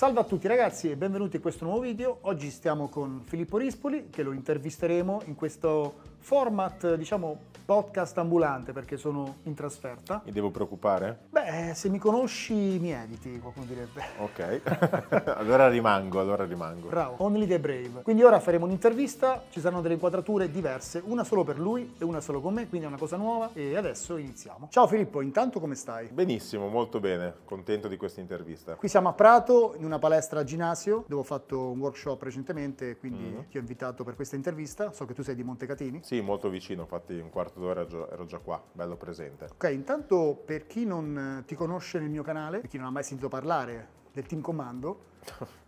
Salve a tutti ragazzi e benvenuti in questo nuovo video. Oggi stiamo con Filippo Rispoli che lo intervisteremo in questo format, diciamo, podcast ambulante perché sono in trasferta. Mi devo preoccupare? Beh, se mi conosci mi eviti, qualcuno direbbe. Ok, allora rimango, allora rimango. Bravo, Only the Brave. Quindi ora faremo un'intervista, ci saranno delle inquadrature diverse, una solo per lui e una solo con me, quindi è una cosa nuova e adesso iniziamo. Ciao Filippo, intanto come stai? Benissimo, molto bene, contento di questa intervista. Qui siamo a Prato, in una palestra a ginnasio, dove ho fatto un workshop recentemente, quindi mm. ti ho invitato per questa intervista. So che tu sei di Montecatini. Sì, molto vicino, infatti un quarto d'ora ero già qua, bello presente. Ok, intanto per chi non eh, ti conosce nel mio canale, per chi non ha mai sentito parlare del Team Comando,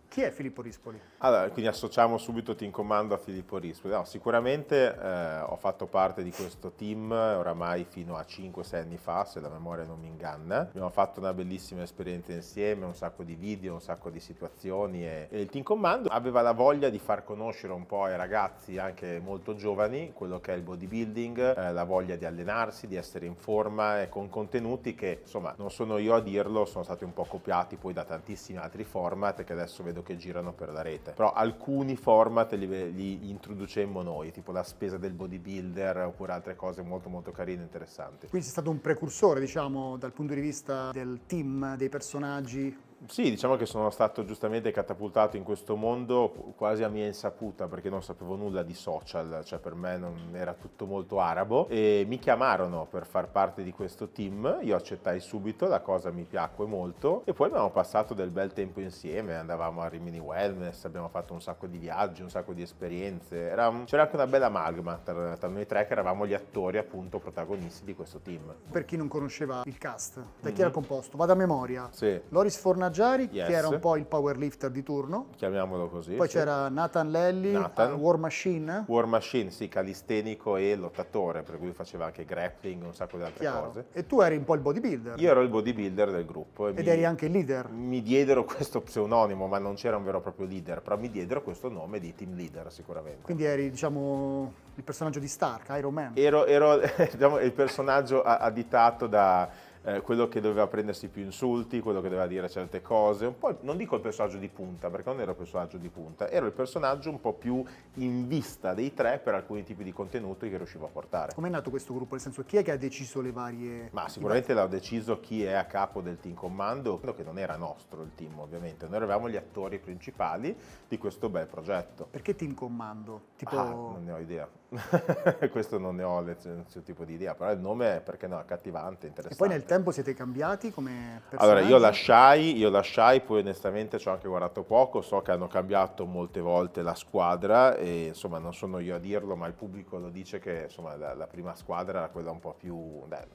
Chi è Filippo Rispoli? Allora, quindi associamo subito Team Comando a Filippo Rispoli. No, sicuramente eh, ho fatto parte di questo team oramai fino a 5-6 anni fa, se la memoria non mi inganna. Abbiamo fatto una bellissima esperienza insieme, un sacco di video, un sacco di situazioni e, e il Team Comando aveva la voglia di far conoscere un po' ai ragazzi, anche molto giovani, quello che è il bodybuilding, eh, la voglia di allenarsi, di essere in forma e con contenuti che, insomma, non sono io a dirlo, sono stati un po' copiati poi da tantissimi altri format che adesso vedo credo che girano per la rete. Però alcuni format li, li introducemmo noi, tipo la spesa del bodybuilder oppure altre cose molto molto carine e interessanti. Quindi sei stato un precursore, diciamo, dal punto di vista del team, dei personaggi sì, diciamo che sono stato giustamente catapultato in questo mondo quasi a mia insaputa perché non sapevo nulla di social, cioè per me non era tutto molto arabo e mi chiamarono per far parte di questo team, io accettai subito, la cosa mi piacque molto e poi abbiamo passato del bel tempo insieme, andavamo a Rimini Wellness, abbiamo fatto un sacco di viaggi, un sacco di esperienze, un... c'era anche una bella magma tra, tra, noi tre che eravamo gli attori appunto protagonisti di questo team. Per chi non conosceva il cast, da chi mm -hmm. era composto, vado a memoria, sì. Loris Fornari Najari, yes. che era un po' il powerlifter di turno. Chiamiamolo così. Poi sì. c'era Nathan Lelli, Nathan. Uh, War Machine. War Machine, sì, calistenico e lottatore, per cui faceva anche grappling, un sacco di altre Chiaro. cose. E tu eri un po' il bodybuilder. Io ero il bodybuilder del gruppo. Ed mi, eri anche il leader. Mi diedero questo pseudonimo, ma non c'era un vero e proprio leader, però mi diedero questo nome di team leader sicuramente. Quindi eri, diciamo, il personaggio di Stark, Iron Man. Ero, ero diciamo, il personaggio additato da eh, quello che doveva prendersi più insulti, quello che doveva dire certe cose, un po', non dico il personaggio di punta, perché non era il personaggio di punta, era il personaggio un po' più in vista dei tre per alcuni tipi di contenuti che riuscivo a portare. Com'è nato questo gruppo? Nel senso, chi è che ha deciso le varie... Ma sicuramente l'ha deciso chi è a capo del team comando, che non era nostro il team ovviamente, noi eravamo gli attori principali di questo bel progetto. Perché team comando? Tipo... Ah, non ne ho idea. questo non ne ho nessun tipo di idea, però il nome è perché no, accattivante, interessante. E poi nel tempo siete cambiati come personaggi? Allora, io lasciai, io lasciai, poi onestamente ci ho anche guardato poco, so che hanno cambiato molte volte la squadra e insomma non sono io a dirlo, ma il pubblico lo dice che insomma la, la prima squadra era quella un po' più, beh,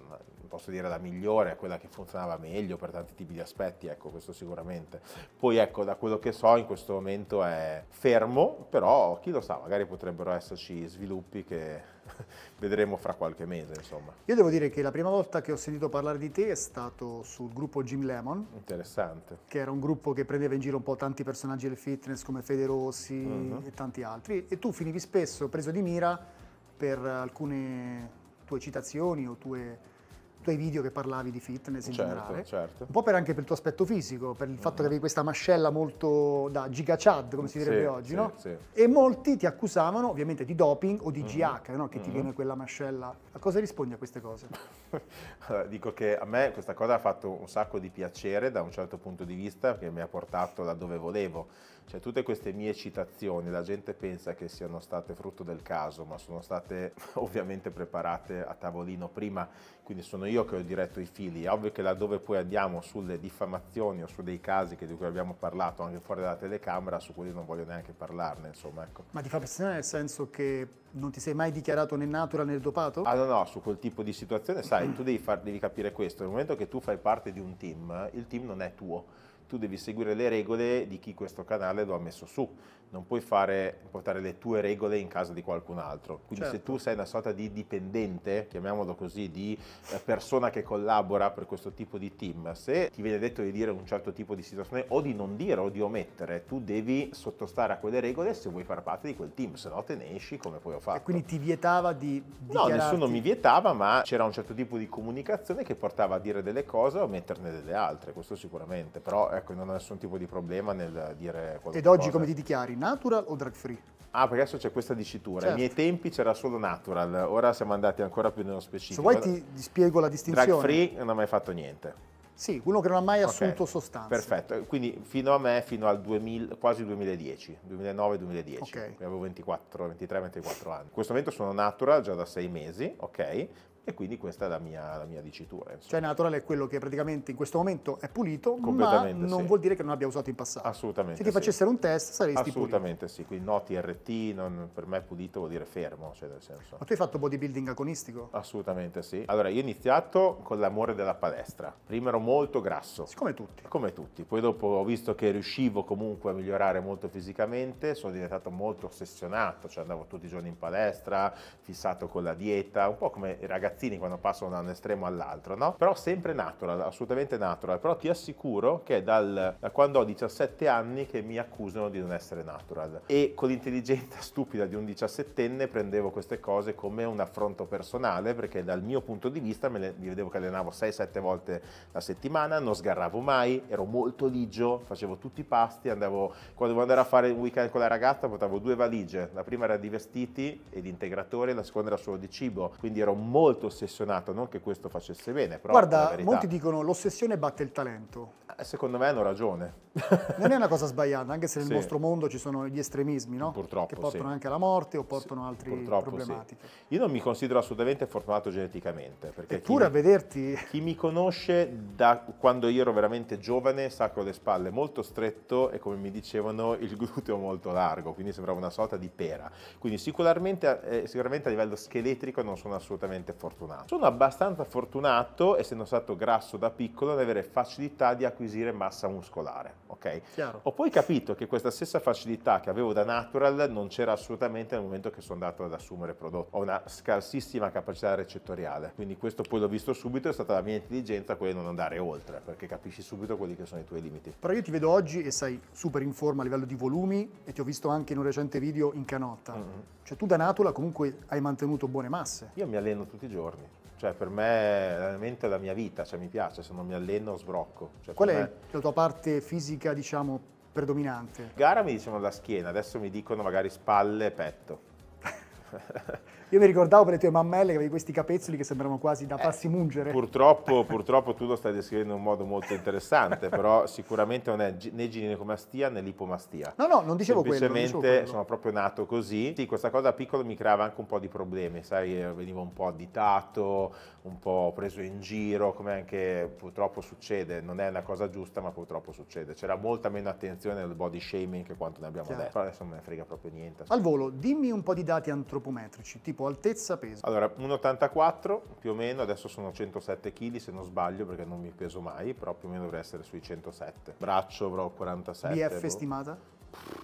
posso dire la migliore, quella che funzionava meglio per tanti tipi di aspetti, ecco, questo sicuramente. Poi ecco, da quello che so in questo momento è fermo, però chi lo sa, magari potrebbero esserci sviluppi che vedremo fra qualche mese, insomma. Io devo dire che la prima volta che ho sentito parlare di te è stato sul gruppo Jim Lemon. Interessante. Che era un gruppo che prendeva in giro un po' tanti personaggi del fitness come Fede Rossi uh mhm. -huh. e tanti altri e tu finivi spesso preso di mira per alcune tue citazioni o tue tuoi video che parlavi di fitness in certo, generale. Certo. Un po' per anche per il tuo aspetto fisico, per il fatto mm. che avevi questa mascella molto da giga chad, come si direbbe sì, oggi, sì, no? Sì. E molti ti accusavano ovviamente di doping o di mm. Mm-hmm. GH, no? Che mm. ti mm-hmm. viene quella mascella. A cosa rispondi a queste cose? dico che a me questa cosa ha fatto un sacco di piacere da un certo punto di vista, che mi ha portato da dove volevo cioè tutte queste mie citazioni, la gente pensa che siano state frutto del caso, ma sono state ovviamente preparate a tavolino prima, quindi sono io che ho diretto i fili. È ovvio che laddove poi andiamo sulle diffamazioni o su dei casi di cui abbiamo parlato anche fuori dalla telecamera, su quelli non voglio neanche parlarne, insomma, ecco. Ma diffamazione nel senso che non ti sei mai dichiarato né natura né dopato? Ah no, no, su quel tipo di situazione, sai, tu devi, far, devi capire questo, nel momento che tu fai parte di un team, il team non è tuo tu devi seguire le regole di chi questo canale lo ha messo su, non puoi fare, portare le tue regole in casa di qualcun altro. Quindi certo. se tu sei una sorta di dipendente, chiamiamolo così, di eh, persona che collabora per questo tipo di team, se ti viene detto di dire un certo tipo di situazione o di non dire o di omettere, tu devi sottostare a quelle regole se vuoi far parte di quel team, se no te ne esci come poi ho fatto. E quindi ti vietava di... Dichiararti... No, nessuno mi vietava, ma c'era un certo tipo di comunicazione che portava a dire delle cose o a metterne delle altre, questo sicuramente, però ecco, non ho nessun tipo di problema nel dire qualcosa. Ed oggi come ti dichiari, natural o drug free? Ah, perché adesso c'è questa dicitura. Certo. Ai miei tempi c'era solo natural, ora siamo andati ancora più nello specifico. Se vuoi ti spiego la distinzione. Drug free non ha mai fatto niente. Sì, uno che non ha mai okay. assunto sostanze. Perfetto, quindi fino a me, fino al 2000, quasi 2010, 2009-2010, okay. avevo 24, 23-24 anni. In questo momento sono natural già da sei mesi, ok? e quindi questa è la mia, la mia dicitura. Insomma. Cioè il naturale è quello che praticamente in questo momento è pulito, ma non sì. vuol dire che non abbia usato in passato. Assolutamente Se ti sì. facessero un test saresti Assolutamente pulito. Assolutamente sì, quindi no TRT, non, per me pulito vuol dire fermo, cioè nel senso. Ma tu hai fatto bodybuilding agonistico? Assolutamente sì. Allora io ho iniziato con l'amore della palestra, prima ero molto grasso. Come tutti. Come tutti, poi dopo ho visto che riuscivo comunque a migliorare molto fisicamente, sono diventato molto ossessionato, cioè andavo tutti i giorni in palestra, fissato con la dieta, un po' come i ragazzi ragazzini quando passano da un estremo all'altro, no? Però sempre natural, assolutamente natural, però ti assicuro che dal, da quando ho 17 anni che mi accusano di non essere natural e con l'intelligenza stupida di un 17enne prendevo queste cose come un affronto personale perché dal mio punto di vista me le, mi vedevo che allenavo 6-7 volte la settimana, non sgarravo mai, ero molto ligio, facevo tutti i pasti, andavo, quando dovevo andare a fare il weekend con la ragazza portavo due valigie, la prima era di vestiti e di integratore, la seconda era solo di cibo, quindi ero molto ossessionato, non che questo facesse bene. Però Guarda, molti dicono l'ossessione batte il talento. Eh, secondo me hanno ragione. Non è una cosa sbagliata, anche se nel sì. nostro mondo ci sono gli estremismi, no? Purtroppo, che portano sì. anche alla morte o portano sì, altre problematiche. Io non mi considero assolutamente fortunato geneticamente. Eppure a vederti... Chi mi conosce da quando io ero veramente giovane sacro le spalle molto stretto e come mi dicevano il gluteo molto largo, quindi sembrava una sorta di pera. Quindi sicuramente, eh, sicuramente a livello scheletrico non sono assolutamente fortunato. Sono abbastanza fortunato, essendo stato grasso da piccolo, ad avere facilità di acquisire acquisire massa muscolare. Ok? Chiaro. Ho poi capito che questa stessa facilità che avevo da natural non c'era assolutamente nel momento che sono andato ad assumere prodotto. Ho una scarsissima capacità recettoriale, quindi questo poi l'ho visto subito, è stata la mia intelligenza quella di non andare oltre, perché capisci subito quelli che sono i tuoi limiti. Però io ti vedo oggi e sei super in forma a livello di volumi e ti ho visto anche in un recente video in canotta. Mm -hmm. Cioè tu da natural comunque hai mantenuto buone masse. Io mi alleno tutti i giorni. Cioè, per me l'allenamento è la mia vita, cioè, mi piace, se non mi alleno sbrocco. Cioè, Qual è me... la tua parte fisica, diciamo, predominante? Gara mi dicevano la schiena, adesso mi dicono magari spalle e petto. Io mi ricordavo per le tue mammelle che avevi questi capezzoli che sembravano quasi da eh, farsi Eh, purtroppo, purtroppo tu lo stai descrivendo in un modo molto interessante, però sicuramente non è né ginecomastia né lipomastia. No, no, non dicevo quello. Semplicemente sono proprio nato così. Sì, questa cosa piccola mi creava anche un po' di problemi, sai, eh, venivo un po' additato, un po' preso in giro, come anche purtroppo succede. Non è una cosa giusta, ma purtroppo succede. C'era molta meno attenzione al body shaming che quanto ne abbiamo Chiaro. adesso. Però adesso non me ne frega proprio niente. Al volo, dimmi un po' di dati antropometrici, tipo tipo, altezza, peso? Allora, 1,84 più o meno, adesso sono 107 kg se non sbaglio perché non mi peso mai, però più o meno dovrei essere sui 107. Braccio avrò 47. BF boh. stimata?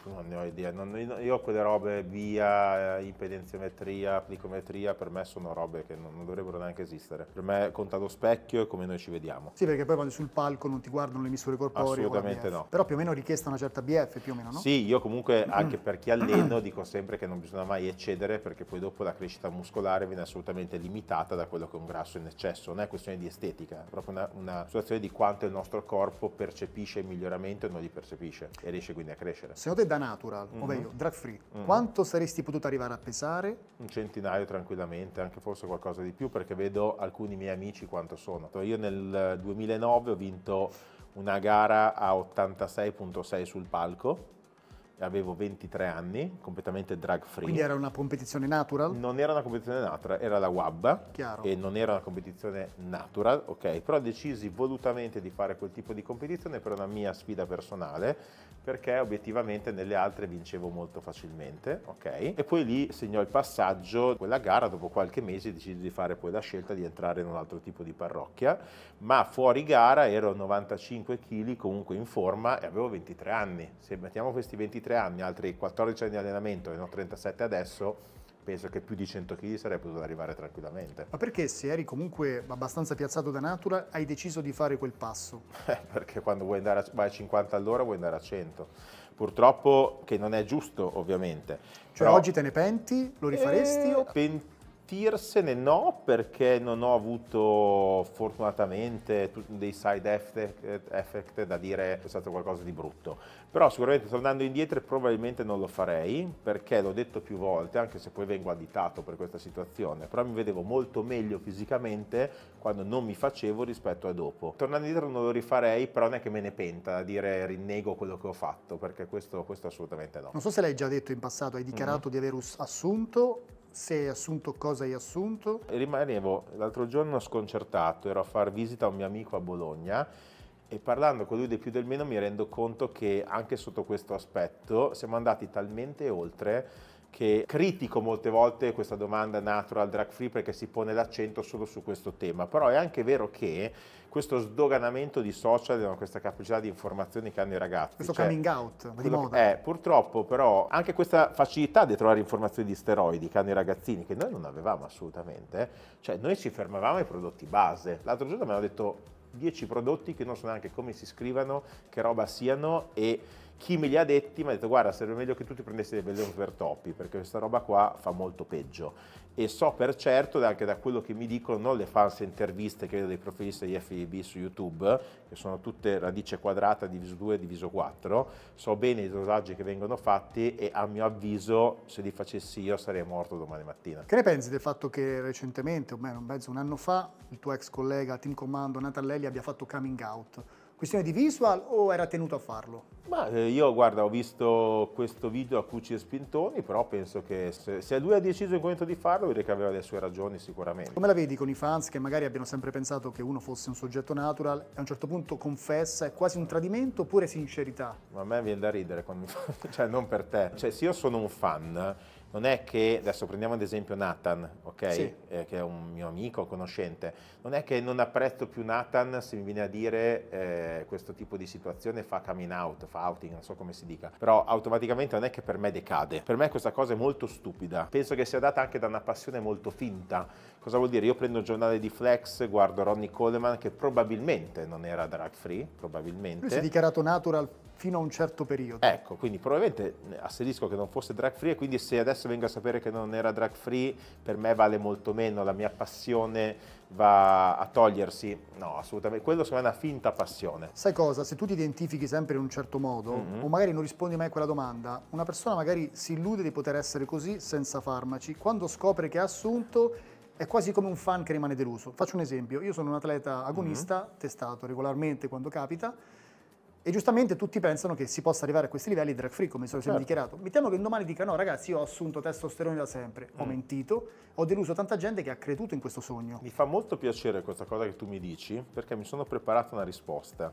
non ne ho idea, non, io quelle robe via, eh, impedenziometria, plicometria, per me sono robe che non, non, dovrebbero neanche esistere. Per me conta lo specchio e come noi ci vediamo. Sì, perché poi quando sul palco non ti guardano le misure corporee. Assolutamente no. Però più o meno richiesta una certa BF, più o meno, no? Sì, io comunque anche per chi alleno dico sempre che non bisogna mai eccedere perché poi dopo la crescita muscolare viene assolutamente limitata da quello che è un grasso in eccesso. Non è questione di estetica, è proprio una, una situazione di quanto il nostro corpo percepisce il miglioramento e non li percepisce e riesce quindi a crescere secondo te da natural, mm-hmm. ovvero drug free, mm-hmm. quanto saresti potuto arrivare a pesare? Un centinaio tranquillamente, anche forse qualcosa di più, perché vedo alcuni miei amici quanto sono. Cioè, io nel 2009 ho vinto una gara a 86.6 sul palco, avevo 23 anni, completamente drag free. Quindi era una competizione natural? Non era una competizione natural, era la WAB Chiaro. e non era una competizione natural, ok, però decisi volutamente di fare quel tipo di competizione per una mia sfida personale perché obiettivamente nelle altre vincevo molto facilmente, ok? E poi lì segnò il passaggio, quella gara dopo qualche mese decisi di fare poi la scelta di entrare in un altro tipo di parrocchia, ma fuori gara ero 95 kg comunque in forma e avevo 23 anni. Se mettiamo questi 23 anni, altri 14 anni di allenamento e ne ho 37 adesso, penso che più di 100 kg sarei potuto arrivare tranquillamente. Ma perché se eri comunque abbastanza piazzato da natura hai deciso di fare quel passo? Eh, perché quando vuoi andare a, vai a 50 all'ora vuoi andare a 100. Purtroppo che non è giusto ovviamente. Cioè però... oggi te ne penti? Lo rifaresti? Eh, o... Pent pentirsene no, perché non ho avuto fortunatamente dei side effect, effect da dire è stato qualcosa di brutto. Però sicuramente tornando indietro probabilmente non lo farei, perché l'ho detto più volte, anche se poi vengo additato per questa situazione, però mi vedevo molto meglio fisicamente quando non mi facevo rispetto a dopo. Tornando indietro non lo rifarei, però non è che me ne penta da dire rinnego quello che ho fatto, perché questo, questo assolutamente no. Non so se l'hai già detto in passato, hai dichiarato mm. di aver assunto se hai assunto cosa hai assunto? Rimanevo l'altro giorno sconcertato, ero a far visita a un mio amico a Bologna e parlando con lui di più del meno mi rendo conto che anche sotto questo aspetto siamo andati talmente oltre che critico molte volte questa domanda natural drug free perché si pone l'accento solo su questo tema, però è anche vero che questo sdoganamento di social, questa capacità di informazioni che hanno i ragazzi. Questo cioè, coming out di moda. Eh, purtroppo però anche questa facilità di trovare informazioni di steroidi che hanno i ragazzini, che noi non avevamo assolutamente, cioè noi ci fermavamo ai prodotti base. L'altro giorno mi hanno detto 10 prodotti che non so neanche come si scrivano, che roba siano e chi me li ha detti mi ha detto guarda sarebbe meglio che tu ti prendessi dei belloni per topi perché questa roba qua fa molto peggio e so per certo anche da quello che mi dicono non le false interviste che vedo dei profilisti di FIB su YouTube che sono tutte radice quadrata diviso 2 diviso 4 so bene i dosaggi che vengono fatti e a mio avviso se li facessi io sarei morto domani mattina Che ne pensi del fatto che recentemente o meno un mezzo un anno fa il tuo ex collega Team Commando Natalelli abbia fatto coming out questione di visual o era tenuto a farlo? Ma eh, io guarda, ho visto questo video a Cucci e Spintoni, però penso che se, se lui ha deciso in quel momento di farlo, vuol dire che aveva le sue ragioni sicuramente. Come la vedi con i fans che magari abbiano sempre pensato che uno fosse un soggetto natural e a un certo punto confessa, è quasi un tradimento oppure sincerità? Ma a me viene da ridere quando mi fa, cioè non per te. Cioè se io sono un fan non è che, adesso prendiamo ad esempio Nathan, ok? Sì. Eh, che è un mio amico, conoscente, non è che non apprezzo più Nathan se mi viene a dire eh, questo tipo di situazione fa coming out, fa outing, non so come si dica, però automaticamente non è che per me decade, per me questa cosa è molto stupida, penso che sia data anche da una passione molto finta, cosa vuol dire? Io prendo il giornale di Flex, guardo Ronnie Coleman che probabilmente non era drug free, probabilmente. Lui si è dichiarato natural fino a un certo periodo. Ecco, quindi probabilmente eh, asserisco che non fosse drag free e quindi se adesso vengo a sapere che non era drag free, per me vale molto meno, la mia passione va a togliersi. No, assolutamente, quello secondo me è una finta passione. Sai cosa? Se tu ti identifichi sempre in un certo modo mm -hmm. o magari non rispondi mai a quella domanda, una persona magari si illude di poter essere così senza farmaci, quando scopre che ha assunto è quasi come un fan che rimane deluso. Faccio un esempio, io sono un atleta mm-hmm. agonista, mm -hmm. testato regolarmente quando capita, e giustamente tutti pensano che si possa arrivare a questi livelli drag free, come se lo certo. dichiarato. Mettiamo che un domani dica: no, ragazzi, io ho assunto testosterone da sempre, mm. ho mentito, ho deluso tanta gente che ha creduto in questo sogno. Mi fa molto piacere questa cosa che tu mi dici, perché mi sono preparato una risposta.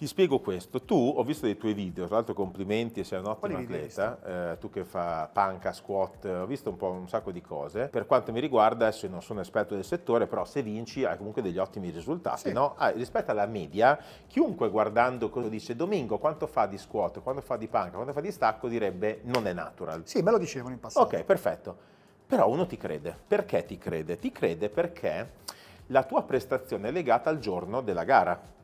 Ti spiego questo, tu ho visto dei tuoi video, tra l'altro complimenti, sei un ottimo atleta, eh, tu che fa panca, squat, ho visto un po' un sacco di cose, per quanto mi riguarda adesso non sono esperto del settore, però se vinci hai comunque degli ottimi risultati, sì. no? ah, rispetto alla media, chiunque guardando cosa dice Domingo, quanto fa di squat, quanto fa di panca, quanto fa di stacco, direbbe non è natural. Sì, me lo dicevano in passato. Ok, perfetto, però uno ti crede, perché ti crede? Ti crede perché la tua prestazione è legata al giorno della gara.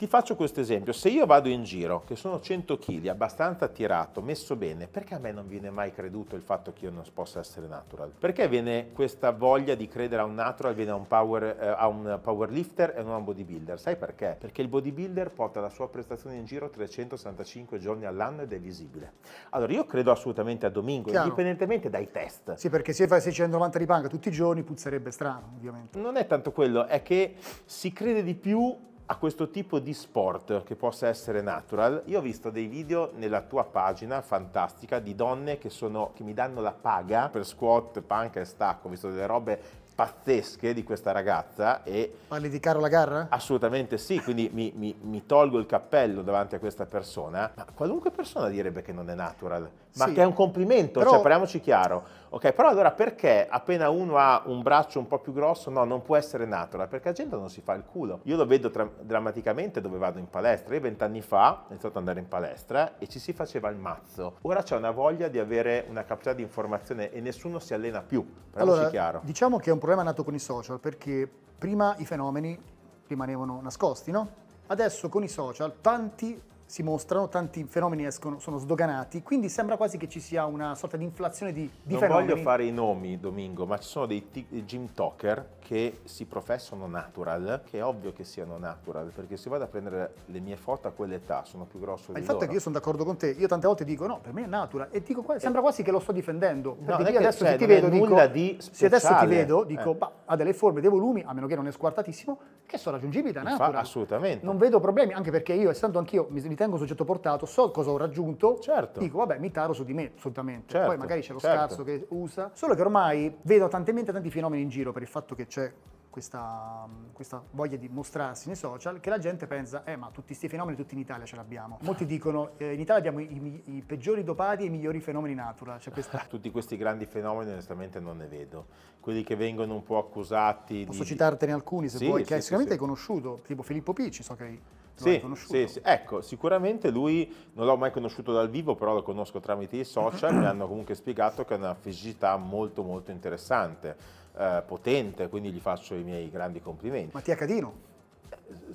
Ti faccio questo esempio, se io vado in giro, che sono 100 kg, abbastanza tirato, messo bene, perché a me non viene mai creduto il fatto che io non possa essere natural? Perché viene questa voglia di credere a un natural, viene a un, power, eh, a un powerlifter e non a un bodybuilder? Sai perché? Perché il bodybuilder porta la sua prestazione in giro 365 giorni all'anno ed è visibile. Allora io credo assolutamente a Domingo, Chiaro. indipendentemente dai test. Sì, perché se fai 690 di panca tutti i giorni puzzerebbe strano, ovviamente. Non è tanto quello, è che si crede di più a questo tipo di sport che possa essere natural, io ho visto dei video nella tua pagina fantastica di donne che, sono, che mi danno la paga per squat, panca e stacco, ho visto delle robe pazzesche di questa ragazza. E Parli di Carola Garra? Assolutamente sì, quindi mi, mi, mi, tolgo il cappello davanti a questa persona. Ma qualunque persona direbbe che non è natural, ma sì, che è un complimento, cioè, però... cioè parliamoci chiaro. Ok, però allora perché appena uno ha un braccio un po' più grosso, no, non può essere natural? Perché la gente non si fa il culo. Io lo vedo drammaticamente dove vado in palestra. Io vent'anni fa ho iniziato ad andare in palestra e ci si faceva il mazzo. Ora c'è una voglia di avere una capacità di informazione e nessuno si allena più. Parliamoci allora, chiaro. Diciamo che è un problema problema è nato con i social perché prima i fenomeni rimanevano nascosti, no? Adesso con i social tanti si mostrano, tanti fenomeni escono, sono sdoganati, quindi sembra quasi che ci sia una sorta di inflazione di, di non fenomeni. Non voglio fare i nomi, Domingo, ma ci sono dei gym talker che si professano natural, che è ovvio che siano natural, perché se vado a prendere le mie foto a quell'età sono più grosso ma di loro. Il fatto è che io sono d'accordo con te, io tante volte dico no, per me è natural, e dico, eh. sembra quasi che lo sto difendendo, no, perché io adesso se cioè, ti vedo dico, di se adesso ti vedo dico, eh. bah, ha delle forme, dei volumi, a meno che non è squartatissimo, che sono raggiungibili da natural. Fa, assolutamente. Non vedo problemi, anche perché io, essendo anch'io, mi tengo soggetto portato, so cosa ho raggiunto, certo. dico vabbè mi taro su di me assolutamente, certo, poi magari c'è lo certo. scarso che usa, solo che ormai vedo tantemente tanti fenomeni in giro per il fatto che c'è questa, questa, voglia di mostrarsi nei social che la gente pensa, eh ma tutti questi fenomeni tutti in Italia ce l'abbiamo. Molti dicono, eh, in Italia abbiamo i, i, i, peggiori dopati e i migliori fenomeni natura. Cioè questa... Tutti questi grandi fenomeni onestamente non ne vedo. Quelli che vengono un po' accusati Posso di... citartene alcuni se sì, vuoi, sì, che sì, sicuramente hai conosciuto, tipo Filippo Picci, so che hai sì, sì, sì, ecco, sicuramente lui non l'ho mai conosciuto dal vivo, però lo conosco tramite i social, mi hanno comunque spiegato che ha una fisicità molto molto interessante, eh, potente, quindi gli faccio i miei grandi complimenti. Mattia Cadino? Eh,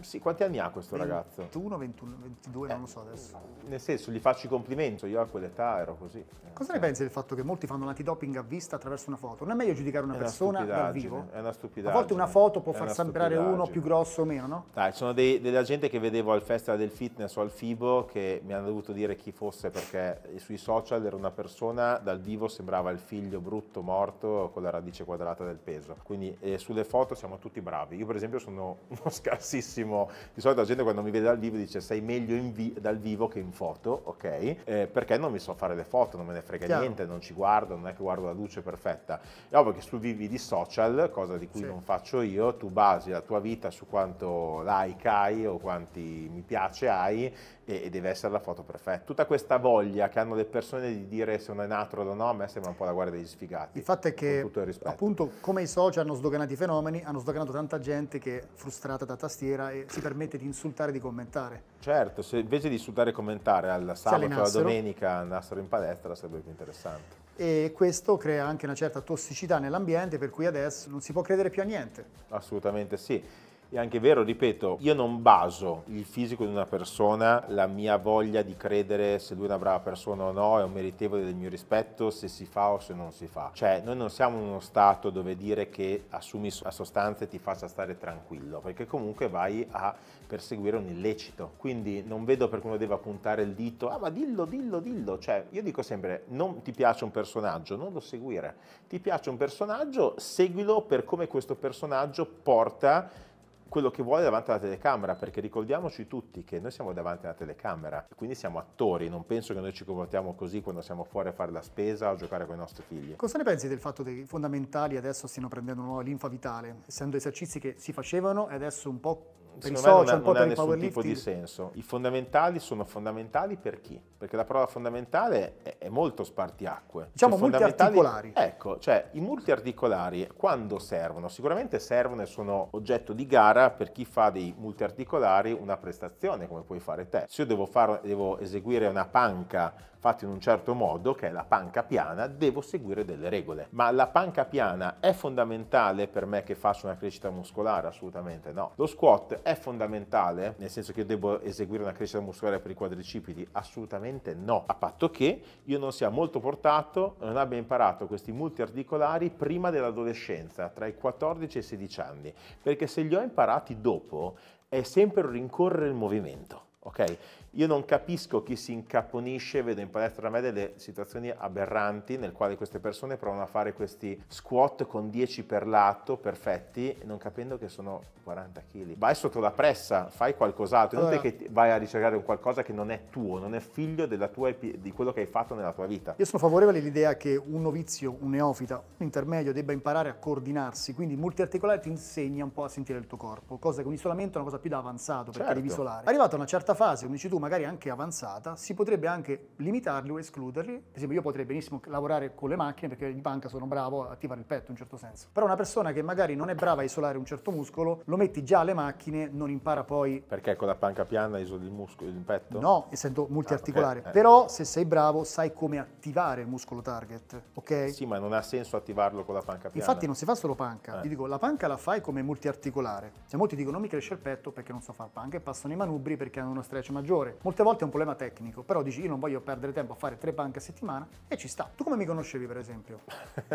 sì, quanti anni ha questo 21, ragazzo? 21, 21, 22, eh, non lo so adesso. Eh, nel senso, gli faccio i complimenti, io a quell'età ero così. Eh, Cosa ne pensi del fatto che molti fanno l'antidoping a vista attraverso una foto? Non è meglio giudicare una, una persona dal vivo? È una stupidità. A volte una foto può far sembrare uno più grosso o meno, no? Dai, sono dei, della gente che vedevo al Festival del Fitness o al FIBO che mi hanno dovuto dire chi fosse perché sui social era una persona, dal vivo sembrava il figlio brutto, morto, con la radice quadrata del peso. Quindi eh, sulle foto siamo tutti bravi. Io per esempio sono uno scarsissimo benissimo, di solito la gente quando mi vede dal vivo dice sei meglio vi dal vivo che in foto, ok? Eh, perché non mi so fare le foto, non me ne frega Chiaro. niente, non ci guardo, non è che guardo la luce perfetta. È ovvio che su vivi di social, cosa di cui sì. non faccio io, tu basi la tua vita su quanto like hai o quanti mi piace hai e, deve essere la foto perfetta. Tutta questa voglia che hanno le persone di dire se uno è nato o no, a me sembra un po' la guardia degli sfigati. Il fatto è che, appunto, come i social hanno sdoganato i fenomeni, hanno sdoganato tanta gente che è frustrata da tastiera e si permette di insultare e di commentare. Certo, se invece di insultare e commentare al sabato o alla domenica andassero in palestra sarebbe più interessante. E questo crea anche una certa tossicità nell'ambiente per cui adesso non si può credere più a niente. Assolutamente sì. È anche vero, ripeto, io non baso il fisico di una persona, la mia voglia di credere se lui è una brava persona o no, è un meritevole del mio rispetto, se si fa o se non si fa. Cioè, noi non siamo in uno stato dove dire che assumi la sostanza e ti faccia stare tranquillo, perché comunque vai a perseguire un illecito. Quindi non vedo perché uno deve puntare il dito, ah ma dillo, dillo, dillo. Cioè, io dico sempre, non ti piace un personaggio, non lo seguire. Ti piace un personaggio, seguilo per come questo personaggio porta quello che vuole davanti alla telecamera, perché ricordiamoci tutti che noi siamo davanti alla telecamera, quindi siamo attori, non penso che noi ci comportiamo così quando siamo fuori a fare la spesa o giocare con i nostri figli. Cosa ne pensi del fatto che i fondamentali adesso stiano prendendo una nuova linfa vitale, essendo esercizi che si facevano e adesso un po' per i social, non ha, un po' per il powerlifting. tipo di senso. I fondamentali sono fondamentali per chi? Perché la parola fondamentale è, è molto spartiacque. Diciamo cioè, multiarticolari. Ecco, cioè i multiarticolari quando servono? Sicuramente servono e sono oggetto di gara per chi fa dei multiarticolari una prestazione come puoi fare te. Se io devo, fare, devo eseguire una panca fatto in un certo modo, che è la panca piana, devo seguire delle regole. Ma la panca piana è fondamentale per me che faccio una crescita muscolare? Assolutamente no. Lo squat è fondamentale, nel senso che io devo eseguire una crescita muscolare per i quadricipiti? Assolutamente no, a patto che io non sia molto portato, non abbia imparato questi multiarticolari prima dell'adolescenza, tra i 14 e i 16 anni, perché se li ho imparati dopo è sempre rincorrere il movimento. Ok? Io non capisco chi si incaponisce, vedo in palestra a me delle situazioni aberranti nel quale queste persone provano a fare questi squat con 10 per lato, perfetti, non capendo che sono 40 kg. Vai sotto la pressa, fai qualcos'altro, non è che vai a ricercare un qualcosa che non è tuo, non è figlio tua, di quello che hai fatto nella tua vita. Io sono favorevole all'idea che un novizio, un neofita, un intermedio debba imparare a coordinarsi, quindi il multiarticolare ti insegna un po' a sentire il tuo corpo, cosa che un isolamento è una cosa più da avanzato perché certo. devi isolare. Arrivato a una certa fase, come dici tu, magari anche avanzata, si potrebbe anche limitarli o escluderli. Per esempio, io potrei benissimo lavorare con le macchine perché di banca sono bravo a attivare il petto in un certo senso. Però una persona che magari non è brava a isolare un certo muscolo, lo metti già alle macchine, non impara poi. Perché con la panca piana isoli il muscolo, il petto? No, essendo multiarticolare. Ah, okay. Eh. Però se sei bravo sai come attivare il muscolo target, ok? Sì, ma non ha senso attivarlo con la panca piana. Infatti non si fa solo panca. Eh. Ti dico, la panca la fai come multiarticolare. Cioè molti dicono non mi cresce il petto perché non so far panca e passano i manubri perché hanno uno stretch maggiore. Molte volte è un problema tecnico, però dici io non voglio perdere tempo a fare tre banche a settimana e ci sta. Tu come mi conoscevi per esempio?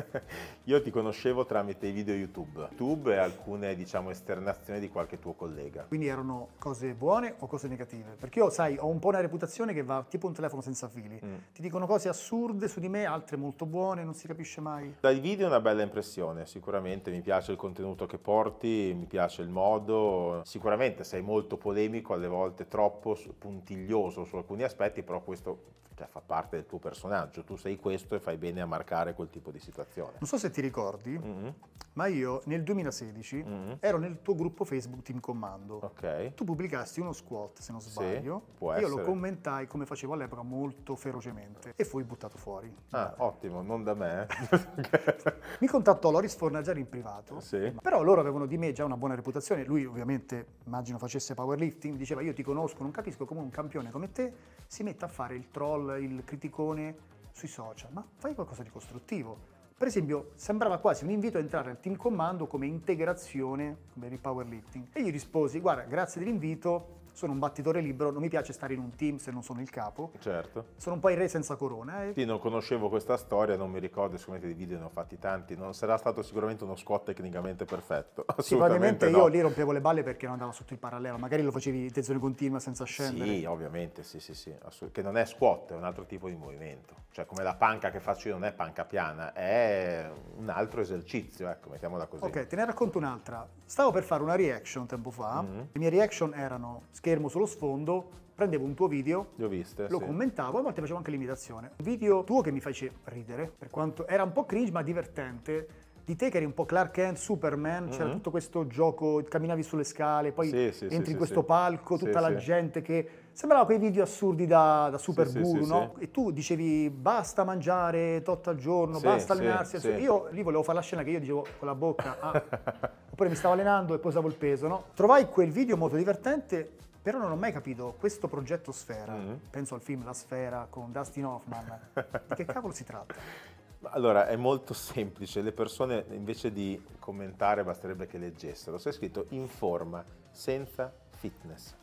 io ti conoscevo tramite i video YouTube, YouTube e alcune diciamo esternazioni di qualche tuo collega. Quindi erano cose buone o cose negative? Perché io sai ho un po' una reputazione che va tipo un telefono senza fili, mm. ti dicono cose assurde su di me, altre molto buone, non si capisce mai. Dai video è una bella impressione, sicuramente mi piace il contenuto che porti, mi piace il modo, sicuramente sei molto polemico alle volte troppo punti puntiglioso su alcuni aspetti, però questo cioè, fa parte del tuo personaggio, tu sei questo e fai bene a marcare quel tipo di situazione. Non so se ti ricordi, mm -hmm. ma io nel 2016 mm -hmm. ero nel tuo gruppo Facebook Team Commando. Ok. Tu pubblicasti uno squat, se non sbaglio, sì, io essere. lo commentai come facevo all'epoca molto ferocemente e fui buttato fuori. Ah, ottimo, non da me. Eh. Mi contattò Loris Fornagiari in privato, sì. però loro avevano di me già una buona reputazione, lui ovviamente immagino facesse powerlifting, diceva io ti conosco, non capisco come un campione come te si mette a fare il troll, il criticone sui social, ma fai qualcosa di costruttivo. Per esempio, sembrava quasi un invito a entrare al team comando come integrazione, come nel powerlifting. E gli risposi, guarda, grazie dell'invito, sono un battitore libero, non mi piace stare in un team se non sono il capo. Certo. Sono un po' il re senza corona. E... Eh. Sì, non conoscevo questa storia, non mi ricordo, sicuramente di video ne ho fatti tanti, non sarà stato sicuramente uno squat tecnicamente perfetto. Sì, probabilmente no. io lì rompevo le balle perché non andavo sotto il parallelo, magari lo facevi in tensione continua senza scendere. Sì, ovviamente, sì, sì, sì, che non è squat, è un altro tipo di movimento. Cioè come la panca che faccio io non è panca piana, è un altro esercizio, ecco, mettiamola così. Ok, te ne racconto un'altra. Stavo per fare una reaction tempo fa, mm -hmm. le mie reaction erano schermo sullo sfondo, prendevo un tuo video, viste, lo sì. commentavo e a volte facevo anche l'imitazione. Un video tuo che mi fece ridere, per quanto era un po' cringe ma divertente, di te che eri un po' Clark Kent, Superman, mm-hmm. c'era tutto questo gioco, camminavi sulle scale, poi sì, sì, entri in questo palco, tutta la gente che... Sembrava quei video assurdi da, da super guru, no? E tu dicevi basta mangiare tot al giorno, basta allenarsi. Io lì volevo fare la scena che io dicevo con la bocca, ah. oppure mi stavo allenando e posavo il peso, no? Trovai quel video molto divertente però non ho mai capito questo progetto Sfera, mm -hmm. penso al film La Sfera con Dustin Hoffman, di che cavolo si tratta? Allora, è molto semplice, le persone invece di commentare basterebbe che leggessero, c'è scritto in forma, senza fitness.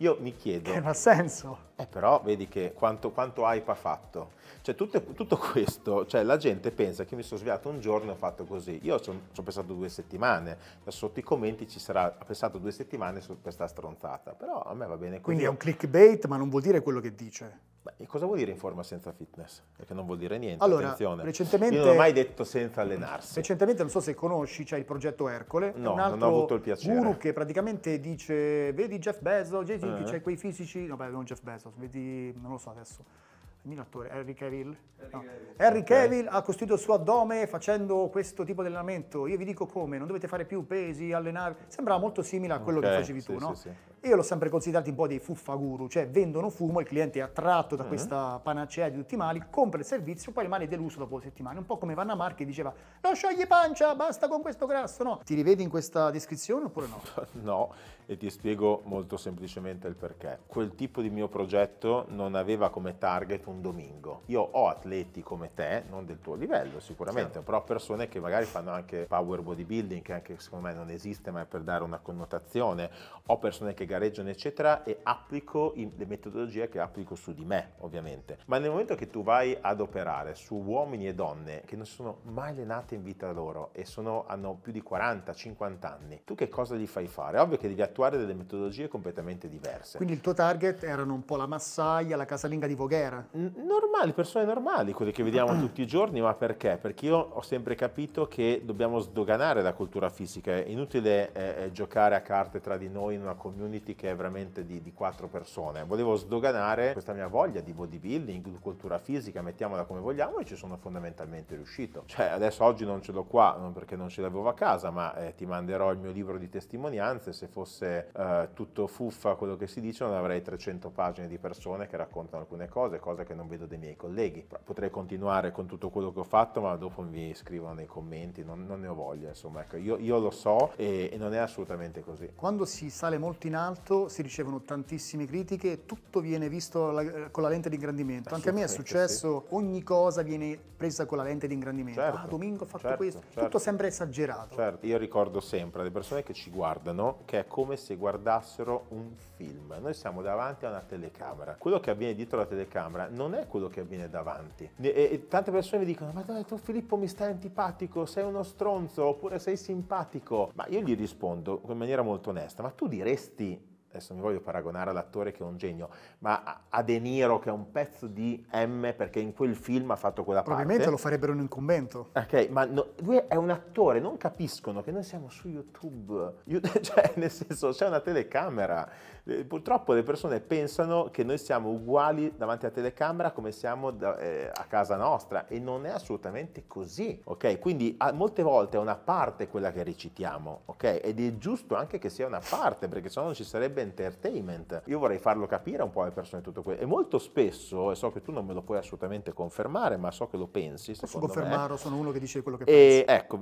Io mi chiedo... Che eh, non ha senso. Eh però vedi che quanto, quanto hype ha fatto. Cioè tutto, tutto, questo, cioè la gente pensa che mi sono svegliato un giorno e ho fatto così. Io ci ho pensato due settimane, sotto i commenti ci sarà, ho pensato due settimane su questa stronzata, però a me va bene così. Quindi è un clickbait ma non vuol dire quello che dice. E cosa vuol dire in forma senza fitness? Perché non vuol dire niente, allora, attenzione. Recentemente, Io non ho mai detto senza allenarsi. Recentemente, non so se conosci, c'è il progetto Ercole. No, un altro non ho avuto il piacere. guru che praticamente dice, vedi Jeff Bezos, jay uh-huh. Eh. c'è quei fisici... No, beh, non Jeff Bezos, vedi... non lo so adesso Il mille attore, Henry Cavill. No. Henry Cavill okay. ha costruito il suo addome facendo questo tipo di allenamento. Io vi dico come, non dovete fare più pesi, allenare. Sembrava molto simile a quello okay, che facevi tu, sì, no? Sì, sì. Io l'ho sempre considerato un po' dei fuffaguru, cioè vendono fumo, il cliente è attratto da mm. questa panacea di tutti i mali, compra il servizio, poi rimane deluso dopo settimane. Un po' come Vanna Marchi diceva, no sciogli pancia, basta con questo grasso, no. Ti rivedi in questa descrizione oppure no? no, e ti spiego molto semplicemente il perché. Quel tipo di mio progetto non aveva come target un domingo. Io ho atleti come te, non del tuo livello sicuramente, certo. però persone che magari fanno anche power bodybuilding, che anche secondo me non esiste, ma è per dare una connotazione. Ho persone che regione eccetera, e applico in, le metodologie che applico su di me, ovviamente. Ma nel momento che tu vai ad operare su uomini e donne che non si sono mai allenate in vita loro e sono, hanno più di 40-50 anni, tu che cosa gli fai fare? Ovvio che devi attuare delle metodologie completamente diverse. Quindi il tuo target erano un po' la massaia, la casalinga di Voghera? normali, persone normali, quelle che vediamo tutti i giorni, ma perché? Perché io ho sempre capito che dobbiamo sdoganare la cultura fisica, è inutile eh, eh giocare a carte tra di noi in una community community che è veramente di, di quattro persone. Volevo sdoganare questa mia voglia di bodybuilding, cultura fisica, mettiamola come vogliamo, e ci sono fondamentalmente riuscito. Cioè, adesso oggi non ce l'ho qua, perché non ce l'avevo a casa, ma eh, ti manderò il mio libro di testimonianze. Se fosse eh, tutto fuffa quello che si dice, non avrei 300 pagine di persone che raccontano alcune cose, cose che non vedo dei miei colleghi. Potrei continuare con tutto quello che ho fatto, ma dopo mi scrivono nei commenti, non, non ne ho voglia, insomma, ecco, io, io lo so e, e non è assolutamente così. Quando si sale molto in alto, alto, si ricevono tantissime critiche tutto viene visto la, eh, con la lente di ingrandimento. Eh, Anche a me è successo, sì. ogni cosa viene presa con la lente di ingrandimento. Certo, ah, Domingo ha fatto certo, questo, certo. tutto sembra esagerato. Certo, io ricordo sempre alle persone che ci guardano che è come se guardassero un film. Noi siamo davanti a una telecamera. Quello che avviene dietro la telecamera non è quello che avviene davanti. E, e tante persone mi dicono, ma tu Filippo mi stai antipatico, sei uno stronzo oppure sei simpatico. Ma io gli rispondo in maniera molto onesta, ma tu diresti adesso mi voglio paragonare all'attore che è un genio, ma a De Niro che è un pezzo di M perché in quel film ha fatto quella parte. Probabilmente lo farebbero in un convento. Ok, ma no, lui è un attore, non capiscono che noi siamo su YouTube, cioè nel senso c'è una telecamera. Eh, purtroppo le persone pensano che noi siamo uguali davanti alla telecamera come siamo da, eh, a casa nostra e non è assolutamente così, ok? Quindi a, molte volte è una parte quella che recitiamo, ok? Ed è giusto anche che sia una parte perché se no non ci sarebbe entertainment. Io vorrei farlo capire un po' alle persone tutto questo. E molto spesso, e so che tu non me lo puoi assolutamente confermare, ma so che lo pensi. Posso confermarlo, me. sono uno che dice quello che pensi. e, pensa. Ecco,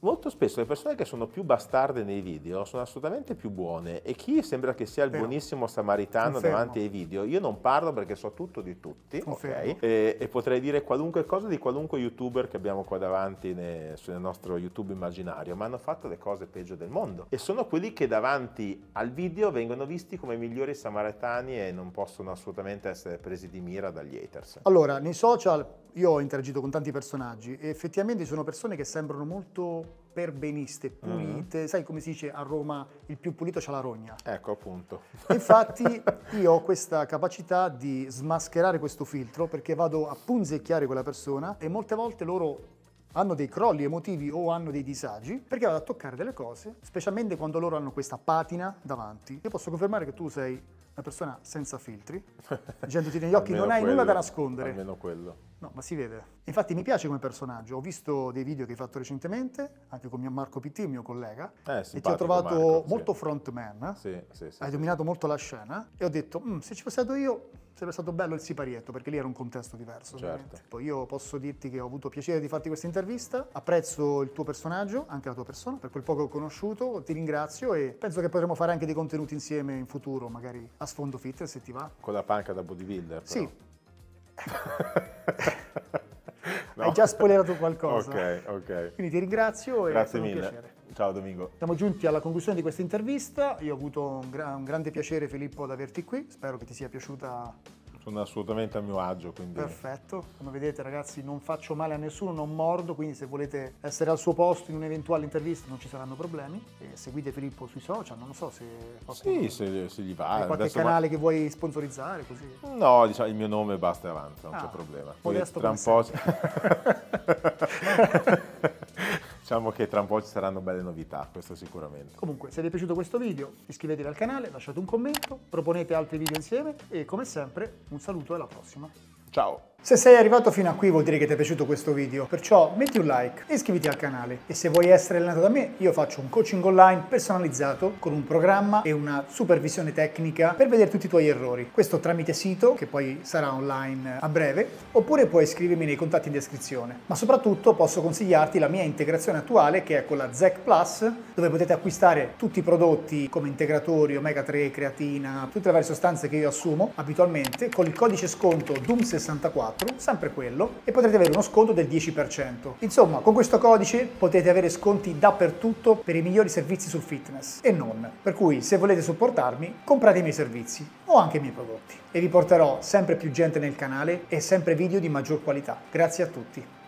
molto spesso le persone che sono più bastarde nei video sono assolutamente più buone e chi sembra che sia il Vero. buonissimo samaritano Confermo. davanti ai video, io non parlo perché so tutto di tutti, okay? e, e, potrei dire qualunque cosa di qualunque youtuber che abbiamo qua davanti nel, nel nostro YouTube immaginario, ma hanno fatto le cose peggio del mondo e sono quelli che davanti al video vengono vengono visti come migliori samaritani e non possono assolutamente essere presi di mira dagli haters. Allora, nei social io ho interagito con tanti personaggi e effettivamente sono persone che sembrano molto perbeniste, mm. pulite, mm sai come si dice a Roma il più pulito c'ha la rogna. Ecco appunto. Infatti io ho questa capacità di smascherare questo filtro perché vado a punzecchiare quella persona e molte volte loro hanno dei crolli emotivi o hanno dei disagi perché vado a toccare delle cose, specialmente quando loro hanno questa patina davanti. Io posso confermare che tu sei una persona senza filtri, dicendoti negli occhi non hai quello, nulla da nascondere. Almeno quello. No, ma si vede. Infatti mi piace come personaggio, ho visto dei video che hai fatto recentemente, anche con mio Marco Pitti, mio collega, eh, e ti ho trovato Marco, molto sì. frontman, sì, sì, hai dominato molto la scena e ho detto, mm, se ci fossi stato io sarebbe stato bello il siparietto, perché lì era un contesto diverso. Certo. Poi io posso dirti che ho avuto piacere di farti questa intervista, apprezzo il tuo personaggio, anche la tua persona, per quel poco che ho conosciuto, ti ringrazio e penso che potremo fare anche dei contenuti insieme in futuro, magari a sfondo fitness se ti va. Con la panca da bodybuilder. Però. Sì. no. Hai già spoilerato qualcosa. ok, ok. Quindi ti ringrazio e Grazie mille. Piacere. Ciao Domingo. Siamo giunti alla conclusione di questa intervista. Io ho avuto un, gra un grande piacere Filippo ad averti qui. Spero che ti sia piaciuta sono assolutamente a mio agio. Quindi... Perfetto, come vedete ragazzi non faccio male a nessuno, non mordo, quindi se volete essere al suo posto in un'eventuale intervista non ci saranno problemi. E seguite Filippo sui social, non so se... Qualcuno... Sì, se, se, gli va. Hai qualche Adesso canale ma... che vuoi sponsorizzare così? No, diciamo, il mio nome basta e avanza, non ah, c'è problema. Poi, tra un po'... Diciamo che tra un po' ci saranno belle novità, questo sicuramente. Comunque, se vi è piaciuto questo video, iscrivetevi al canale, lasciate un commento, proponete altri video insieme e come sempre un saluto e alla prossima. Ciao! Se sei arrivato fino a qui vuol dire che ti è piaciuto questo video, perciò metti un like e iscriviti al canale. E se vuoi essere allenato da me, io faccio un coaching online personalizzato con un programma e una supervisione tecnica per vedere tutti i tuoi errori. Questo tramite sito, che poi sarà online a breve, oppure puoi iscrivermi nei contatti in descrizione. Ma soprattutto posso consigliarti la mia integrazione attuale che è con la ZEC Plus, dove potete acquistare tutti i prodotti come integratori, omega 3, creatina, tutte le varie sostanze che io assumo abitualmente con il codice sconto DOOM64 4, sempre quello, e potrete avere uno sconto del 10%. Insomma, con questo codice potete avere sconti dappertutto per i migliori servizi sul fitness e non. Per cui se volete supportarmi, comprate i miei servizi o anche i miei prodotti e vi porterò sempre più gente nel canale e sempre video di maggior qualità. Grazie a tutti.